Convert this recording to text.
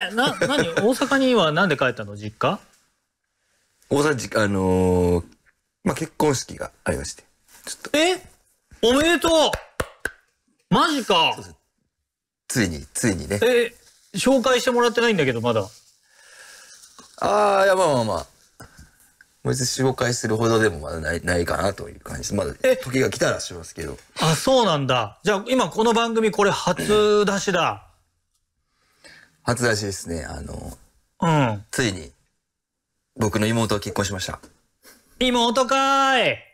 な、何大阪にはなんで帰ったの実家大阪じ、あのー、まあ、結婚式がありまして。ちょっと。えおめでとうマジかついに、ついにね。え、紹介してもらってないんだけど、まだ。ああ、いや、まあまあまあ。別に紹介するほどでもまだないないかなという感じまだ時が来たらしますけど。あ、そうなんだ。じゃあ今この番組これ初出しだ。初出しですね。あの、うん。ついに、僕の妹を結婚しました。妹かーい